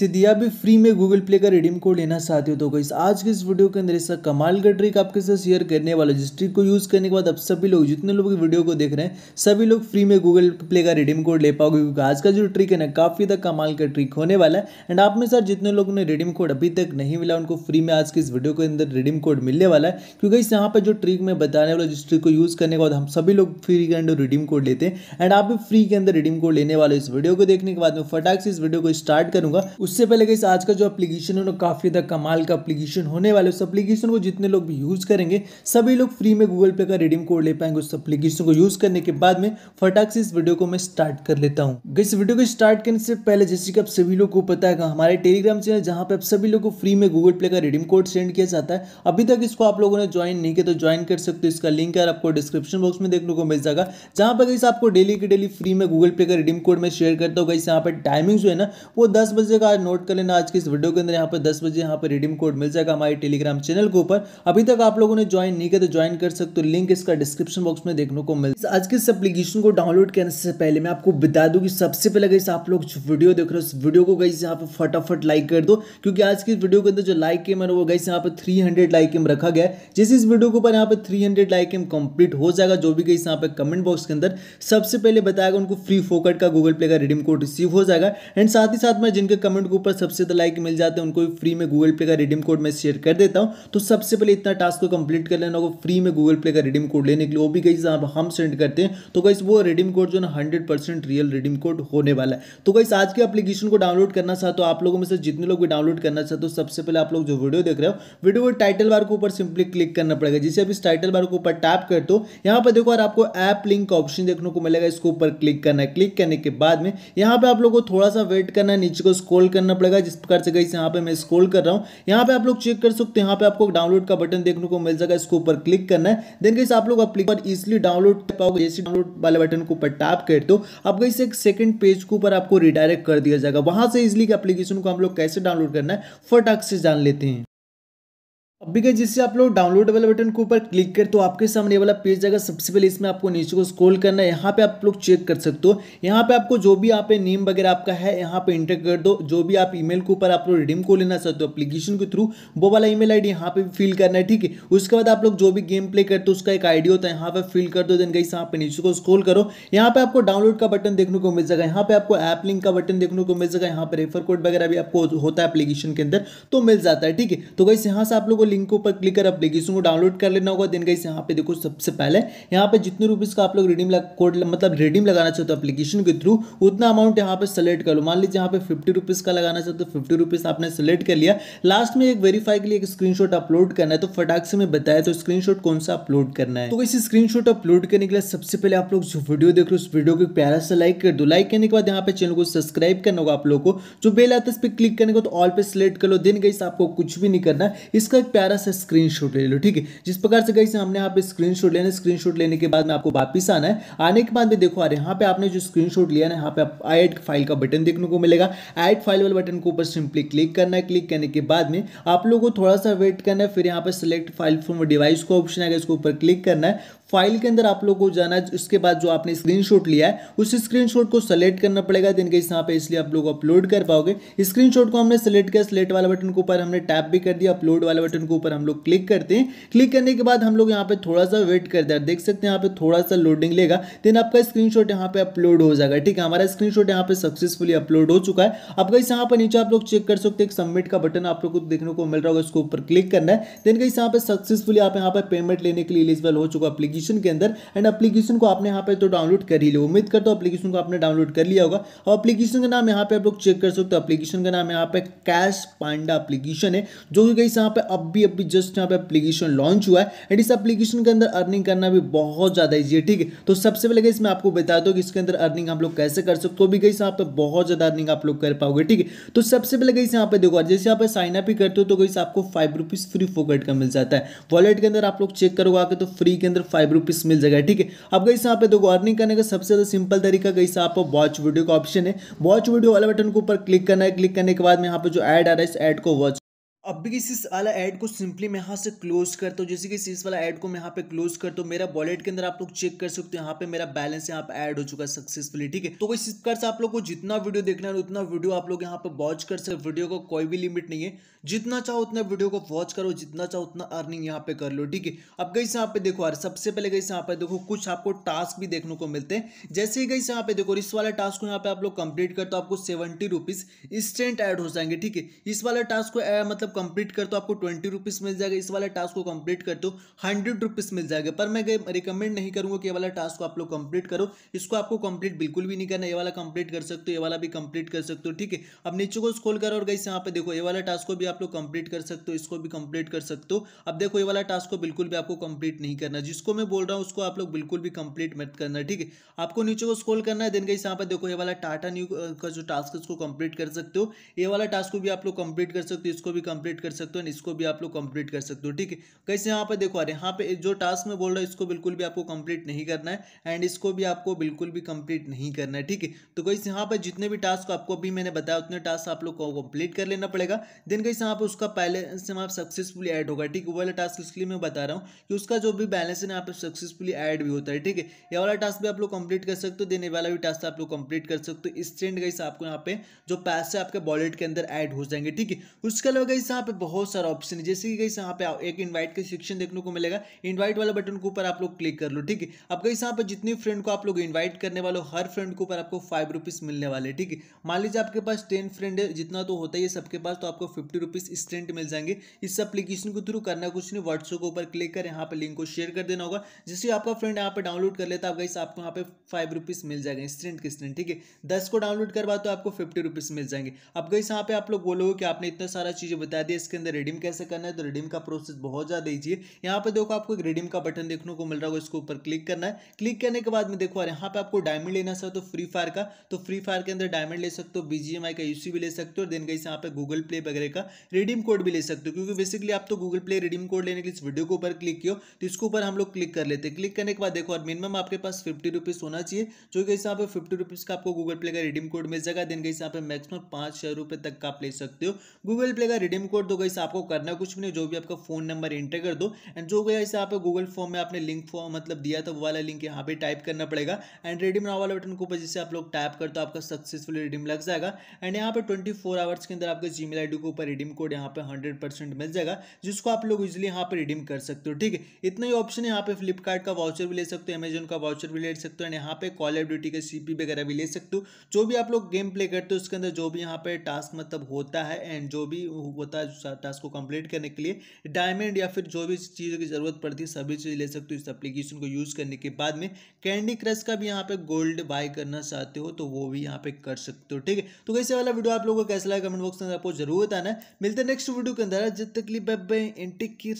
से दिया भी फ्री में गूगल प्ले का रिडीम कोड लेना चाहते हो तो गई आज के इस वीडियो के अंदर ऐसा कमाल का ट्रिक आपके साथ शेयर करने वाला जिस ट्रिक को यूज़ करने के बाद आप सभी लोग जितने लोग वीडियो को देख रहे हैं सभी लोग फ्री में गूगल प्ले का रिडीम कोड ले पाओगे क्योंकि आज का जो ट्रिक है ना काफ़ी तक कमाल का ट्रिक होने वाला है एंड आप में सर जितने लोगों ने रिडीम कोड अभी तक नहीं मिला उनको फ्री में आज के इस वीडियो के अंदर रिडीम कोड मिलने वाला है क्योंकि इस यहाँ पर जो ट्रिक में बताने वाला जिस ट्रिक को यूज़ करने के बाद हम सभी लोग फ्री के अंदर रिडीम कोड लेते हैं एंड आप भी फ्री के अंदर रिडीम कोड लेने वाले इस वीडियो को देखने के बाद मैं फटाक से इस वीडियो को स्टार्ट करूँगा उससे पहले गई आज का जो एप्लीकेशन है ना काफ़ी ज़्यादा कमाल का एप्लीकेशन होने वाले उस एप्लीकेशन को जितने लोग भी यूज़ करेंगे सभी लोग फ्री में गूगल पे का रिडीम कोड ले पाएंगे उस एप्लीकेशन को यूज़ करने के बाद में फटाक से इस वीडियो को मैं स्टार्ट कर लेता हूँ इस वीडियो को स्टार्ट करने से पहले जैसे कि आप सभी लोग को पता है हमारे टेलीग्राम चैनल जहाँ पर आप सभी लोग को फ्री में गूगल पे का रिडीम कोड सेंड किया जाता है अभी तक इसको आप लोगों ने ज्वाइन नहीं किया तो ज्वाइन कर सकते हो इसका लिंक यार आपको डिस्क्रिप्शन बॉक्स में देखने को मिल जाएगा जहाँ पर गई आपको डेली के डेली फ्री में गूगल पे का रिडीम कोड में शेयर करता हूँ गई यहाँ पर टाइमिंग जो है ना वो दस बजे का नोट कर लेना आज की इस वीडियो के अंदर यहाँ पर दस बजे यहाँ पर रिडीम कोड मिल जाएगा हमारे टेलीग्राम चैनल के ऊपर अभी तक आप लोगों ने ज्वाइन नहीं किया तो ज्वाइन कर सकते हो लिंक इसका डिस्क्रिप्शन बॉक्स में देखने को मिल आज के इस एप्लीकेशन को डाउनलोड करने से पहले मैं आपको बता दूँ कि सबसे पहले गई आप लोग वीडियो देख रहे हो उस वीडियो को गई यहाँ पर फटाफट लाइक कर दो क्योंकि आज की वीडियो के अंदर जो लाइक केम है वो गई यहाँ पर थ्री हंड्रेड लाइक एम रखा गया है जिस इस वीडियो के ऊपर यहाँ पर थ्री हंड्रेड लाइक एम कंप्लीट हो जाएगा जो भी गई यहाँ पर कमेंट बॉक्स के अंदर सबसे पहले बताएगा उनको फ्री फोकट का गूगल प्ले का रिडीम कोड रिसीव हो जाएगा एंड साथ ही साथ में जिनके कमेंट के ऊपर सबसे ज़्यादा लाइक मिल जाते हैं उनको भी फ्री में गूगल पे का रिडीम कोड मैं शेयर कर देता हूँ तो सबसे पहले इतना टास्क को कंप्लीट कर लेना होगा फ्री में गूगल पे का रिडीम कोड लेने के लिए वो भी गई हम सेंड करते हैं तो गई वो रिडीम कोड जो ना हंड्रेड रियल रिडीम कोड होने वाला है तो गई आज के अपलीकेशन को डाउनलोड करना चाहते हो तो आप लोगों में से जितने लोग भी डाउनलोड करना चाहते हो सबसे पहले आप लोग जो वीडियो देख रहे हो वीडियो को टाइटल बार के ऊपर सिंपली क्लिक करना पड़ेगा जिसे अभी टाइटल बार के ऊपर टैप कर दो यहाँ पर देखो और आपको ऐप लिंक का ऑप्शन देखने को मिलेगा इसके ऊपर क्लिक करना है क्लिक करने के बाद में यहाँ पे आप लोगों को थोड़ा सा वेट करना है नीचे को स्क्रॉल करना करना पड़ेगा जिस प्रकार से गई यहाँ पे मैं स्क्रोल कर रहा हूँ यहाँ पे आप लोग चेक कर सकते हैं यहाँ पे आपको डाउनलोड का बटन देखने को मिल जाएगा इसके ऊपर क्लिक करना है देन गई आप लोग अपनी पर इजिली डाउनलोड कर पाओगे जैसे डाउनलोड वाले बटन के ऊपर टैप कर दो आप गई से एक सेकंड पेज के ऊपर आपको रिडायरेक्ट कर दिया जाएगा वहाँ से इजिली एप्लीकेशन को हम लोग कैसे डाउनलोड करना है फटाक से जान लेते हैं अभी गए जिससे आप लोग डाउनलोड वाले बटन के ऊपर क्लिक कर तो आपके सामने वाला पेज जाएगा सबसे पहले इसमें आपको नीचे को स्क्रॉल करना है यहाँ पे आप लोग चेक कर सकते हो यहाँ पे आपको जो भी यहाँ पे नेम वगैरह आपका है यहाँ पे इंटर कर दो जो भी आप ईमेल के ऊपर आप लोग रिडीम को लेना चाहते हो अपलीकेशन के थ्रू वो वाला ई मेल आई डी यहाँ पे फिल करना है ठीक है उसके बाद आप लोग जो भी गेम प्ले करते हो उसका एक आईडी होता है यहाँ पे फिल कर दो देन गई यहाँ पे नीचे को स्क्रोल करो यहाँ पे आपको डाउनलोड का बटन देखने को मिल जाएगा यहाँ पे आपको ऐप लिंक का बटन देखने को मिल जाएगा यहाँ पे रेफर कोड वगैरह भी आपको होता है अपलीकेशन के अंदर तो मिल जाता है ठीक है तो गई यहाँ से आप लोग लिंक के ऊपर क्लिक कर अपलीकेशन को डाउनलोड कर लेना होगा देन गाइस यहाँ पे देखो सबसे पहले यहाँ पे जितने रुपीज़ का आप लोग रिडीम कोड मतलब रिडीम लगाना चाहते हो अपलीकेशन के थ्रू उतना अमाउंट यहाँ पे सेलेक्ट कर लो मान लीजिए यहाँ पे फिफ्टी रुपीज़ का लगाना चाहते हो फिफ्टी रुपीज़ आपने सेलेक्ट कर लिया लास्ट में एक वेरीफाई के लिए एक स्क्रीनशॉट अपलोड करना है तो फटाक से मैं बताया तो स्क्रीनशॉट कौन सा अपलोड करना है तो वैसे स्क्रीनशॉट अपलोड करने के लिए सबसे पहले आप लोग जो वीडियो देख रहे हो उस वीडियो को प्यारा से लाइक कर दो लाइक करने के बाद यहाँ पे चैनल को सब्सक्राइब करना होगा आप लोग को जो बेल आता है इस पर क्लिक करने को तो ऑल पे सिलेक्ट कर लो देन गई आपको कुछ भी नहीं करना इसका एक प्यारा सा स्क्रीनशॉट ले लो ठीक है जिस प्रकार से कहीं से हमने यहाँ पे स्क्रीनशॉट लेना स्क्रीनशॉट लेने के बाद में आपको वापस आना है आने के बाद में देखो अरे यहाँ पे आपने जो स्क्रीनशॉट लिया ना यहाँ पे आप ऐड फाइल का बटन देखने को मिलेगा ऐड फाइल वाले बटन के ऊपर सिंपली क्लिक करना है क्लिक करने के बाद में आप लोगों को थोड़ा सा वेट करना है फिर यहाँ पर सिलेक्ट फाइल फ्रॉम डिवाइस का ऑप्शन आएगा इसके ऊपर क्लिक करना है फाइल के अंदर आप लोग को जाना है उसके बाद जो आपने स्क्रीनशॉट लिया है उस स्क्रीनशॉट को सेलेक्ट करना पड़ेगा दिन के यहाँ पे इसलिए आप लोग अपलोड कर पाओगे स्क्रीनशॉट को हमने सेलेक्ट किया सेलेक्ट वाले बटन के ऊपर हमने टैप भी कर दिया अपलोड वाले बटन के ऊपर हम लोग क्लिक करते हैं क्लिक करने के बाद हम लोग यहाँ पे थोड़ा सा वेट करते हैं देख सकते हैं यहाँ पे थोड़ा सा लोडिंग लेगा देन आपका स्क्रीन शॉट यहाँ पे अपलोड हो जाएगा ठीक है हमारा स्क्रीन शॉट यहाँ पे सक्सेसफुली अपलोड हो चुका है आपका कहीं यहाँ पर नीचे आप लोग चेक कर सकते हैं सबमिट का बटन आप लोग को देखने को मिल रहा होगा इसके ऊपर क्लिक करना है देन कहीं यहाँ पे सक्सेसफुली आप यहाँ पर पेमेंट लेने के लिए एलिजिबल हो चुका अपलीकेशन के अंदर एंड अपलीकेशन को आपने यहाँ पे तो डाउनलोड कर ही लिया उम्मीद करता हूँ अपलीकेशन को आपने डाउनलोड कर लिया होगा और अपलीकेशन का नाम यहाँ पे आप लोग चेक कर सकते हो अपलीकेशन का नाम यहाँ पे कैश पांडा अपलीकेशन है जो कि कहीं यहाँ पे अब अभी अभी जस्ट यहाँ पे एप्लीकेशन लॉन्च हुआ है एंड इस एप्लीकेशन के अंदर अर्निंग करना भी बहुत ज़्यादा ईजी है ठीक है तो सबसे पहले गई मैं आपको बता दूँ कि इसके अंदर अर्निंग हम लोग कैसे कर सकते हो तो भी गई यहाँ पे बहुत ज़्यादा अर्निंग आप लोग कर पाओगे ठीक है तो सबसे पहले गई यहाँ पे देखो जैसे यहाँ पे साइन अप ही करते हो तो गई आपको फाइव रुपीज़ फ्री फोकट का मिल जाता है वॉलेट के अंदर आप लोग चेक करोगे आके तो फ्री के अंदर फाइव रुपीज़ मिल जाएगा ठीक है अब गई यहाँ पे देखो अर्निंग करने का सबसे ज़्यादा सिंपल तरीका गई आप वॉच वीडियो का ऑप्शन है वॉच वीडियो वाले बटन के ऊपर क्लिक करना है क्लिक करने के बाद में यहाँ पे जो एड आ रहा है इस एड को वॉच अब भी इस वाला ऐड को सिंपली मैं यहाँ से क्लोज करता हूँ जैसे कि इस वाला ऐड को मैं यहाँ पे क्लोज करता हूँ मेरा वॉलेट के अंदर आप लोग चेक कर सकते हो यहाँ पे मेरा बैलेंस यहाँ पे ऐड हो चुका है सक्सेसफुली ठीक है तो इस प्रकार आप लोग को जितना वीडियो देखना है उतना वीडियो आप लोग यहाँ पे वॉच कर सकते वीडियो का को कोई भी लिमिट नहीं है जितना चाहो उतना वीडियो को वॉच करो जितना चाहो उतना अर्निंग यहाँ पे कर लो ठीक है अब गई से यहाँ पे देखो यार सबसे पहले गई से यहाँ पे देखो कुछ आपको टास्क भी देखने को मिलते हैं जैसे ही गई से यहाँ पे देखो इस वाले टास्क को यहाँ पे आप लोग कंप्लीट कर तो आपको सेवेंटी रुपीज इंस्टेंट ऐड हो जाएंगे ठीक है इस वाले टास्क को मतलब कंप्लीट कर तो आपको ट्वेंटी रुपीज मिल जाएगा इस वाले टास्क को कंप्लीट कर तो हंड्रेड रुपीज मिल जाएगा पर मैं रिकमेंड नहीं करूंगा कि ये वाला टास्क को आप लोग कंप्लीट करो इसको आपको कंप्लीट बिल्कुल भी नहीं करना ये वाला कंप्लीट कर सकते हो ये वाला भी कंप्लीट कर सकते हो ठीक है अब नीचे को स्कोल करो और गई यहाँ पे देखो ये वाला टास्क को भी आप लोग कंप्लीट कर सकते हो इसको भी कंप्लीट कर सकते हो अब देखो ये वाला टास्क को बिल्कुल भी आपको कंप्लीट नहीं करना जिसको मैं बोल रहा हूँ उसको आप लोग बिल्कुल भी कंप्लीट मत करना ठीक है आपको नीचे को स्कोल करना है देन गई यहाँ पर देखो ये वाला टाटा न्यू का जो टास्क है उसको कंप्लीट कर सकते हो ये वाला टास्क को भी आप लोग कंप्लीट कर सकते हो इसको भी कंप्लीट कर सकते हो एंड इसको भी आप लोग कंप्लीट कर सकते हो ठीक है कैसे यहाँ पर देखो अरे यहाँ पे जो टास्क मैं बोल रहा हूँ इसको बिल्कुल भी आपको कंप्लीट नहीं करना है एंड इसको भी आपको बिल्कुल भी कंप्लीट नहीं करना है ठीक है तो कैसे यहाँ पर जितने भी टास्क आपको अभी मैंने बताया उतने टास्क आप लोग को कंप्लीट कर लेना पड़ेगा देन कैसे से वहाँ पे उसका पहले से वहाँ सक्सेसफुली ऐड होगा ठीक है वाला टास्क इसलिए मैं बता रहा हूँ कि उसका जो भी बैलेंस है यहाँ पे सक्सेसफुली ऐड भी होता है ठीक है ये वाला टास्क भी आप लोग कंप्लीट कर सकते हो देने वाला भी टास्क आप लोग कंप्लीट कर सकते हो इस ट्रेंड गई आपको यहाँ पे जो पैसे आपके वॉलेट के अंदर ऐड हो जाएंगे ठीक है उसके अलावा गई यहाँ पे बहुत सारा ऑप्शन है जैसे कि गई यहाँ पे एक इन्वाइट का सेक्शन देखने को मिलेगा इन्वाइट वाला बटन के ऊपर आप लोग क्लिक कर लो ठीक है अब गई यहाँ पर जितनी फ्रेंड को आप लोग इन्वाइट करने वाले हर फ्रेंड के ऊपर आपको फाइव मिलने वाले ठीक है मान लीजिए आपके पास टेन फ्रेंड है जितना तो होता ही है सबके पास तो आपको फिफ्टी रुपीज़ इंस्टेंट मिल जाएंगे इस एप्लीकेशन के थ्रू करना कुछ नहीं व्हाट्सएप के ऊपर क्लिक कर यहाँ पर लिंक को शेयर कर देना होगा जिससे आपका फ्रेंड यहाँ पर डाउनलोड कर लेता है आपको यहाँ पे फाइव रुपीज़ मिल जाएगा इंस्टेंट इंस्टेंट ठीक है दस को डाउनलोड करवा तो आपको फिफ्टी रुपीज़ मिल जाएंगे अब गई यहाँ पे आप लोग बोलोगे कि आपने इतना सारा चीज़ें बता दिया इसके अंदर रिडीम कैसे करना है तो रिडीम का प्रोसेस बहुत ज़्यादा ईजी है यहाँ पर देखो आपको एक रिडीम का बटन देखने को मिल रहा होगा इसके ऊपर क्लिक करना है क्लिक करने के बाद में देखो यहाँ पे आपको डायमंड लेना चाहो तो फ्री फायर का तो फ्री फायर के अंदर डायमंड ले सकते हो बीजीएमआई का यूसी भी ले सकते हो देन गई यहाँ पे गूगल प्ले वगैरह का रिडीम कोड भी ले सकते हो क्योंकि बेसिकली आप तो गूगल प्ले रिडीम कोड लेने के लिए इस वीडियो के ऊपर क्लिक किया तो इसके ऊपर हम लोग क्लिक कर लेते हैं क्लिक करने के बाद देखो और मिनिमम आपके पास फिफ्टी रुपीज़ होना चाहिए जो कि यहाँ से फिफ्टी रुपीज़ का आपको गूगल प्ले का रिडीम कोड मिल जाएगा देन गई यहाँ से मैक्सिमम पाँच छः रुपये तक का आप ले सकते हो गूगल प्ले का रिडीम कोड तो गई आपको करना कुछ भी नहीं जो भी आपका फ़ोन नंबर एंटर कर दो एंड जो गया यहाँ आप गूगल फॉर्म में आपने लिंक फॉर्म मतलब दिया था वो वाला लिंक यहाँ पे टाइप करना पड़ेगा एंड रिडीम नाव वाला बटन को ऊपर जिससे आप लोग टाइप कर तो आपका सक्सेसफुल रिडीम लग जाएगा एंड यहाँ पे ट्वेंटी फोर आवर्स के अंदर आपके जी मेल के ऊपर रिडीम रिडीम कोड यहाँ पे हंड्रेड परसेंट मिल जाएगा जिसको आप लोग इजिली यहाँ पे रिडीम कर सकते हो ठीक है इतना ही ऑप्शन है यहाँ पे फ्लिपकार्ट का वाउचर भी ले सकते हो अमेजन का वाउचर भी ले सकते हो एंड यहाँ पे कॉल ऑफ ड्यूटी का सीपी वगैरह भी ले सकते हो जो भी आप लोग गेम प्ले करते हो उसके अंदर जो भी यहाँ पे टास्क मतलब होता है एंड जो भी होता है टास्क को कंप्लीट करने के लिए डायमंड या फिर जो भी चीज़ों की ज़रूरत पड़ती है सभी चीज़ ले सकते हो इस एप्लीकेशन को यूज़ करने के बाद में कैंडी क्रश का भी यहाँ पे गोल्ड बाय करना चाहते हो तो वो भी यहाँ पे कर सकते हो ठीक है तो कैसे वाला वीडियो आप लोगों को कैसा लगा कमेंट बॉक्स में आपको जरूर बताना मिलते हैं नेक्स्ट वीडियो के अंदर जब तक लिए bye bye and take care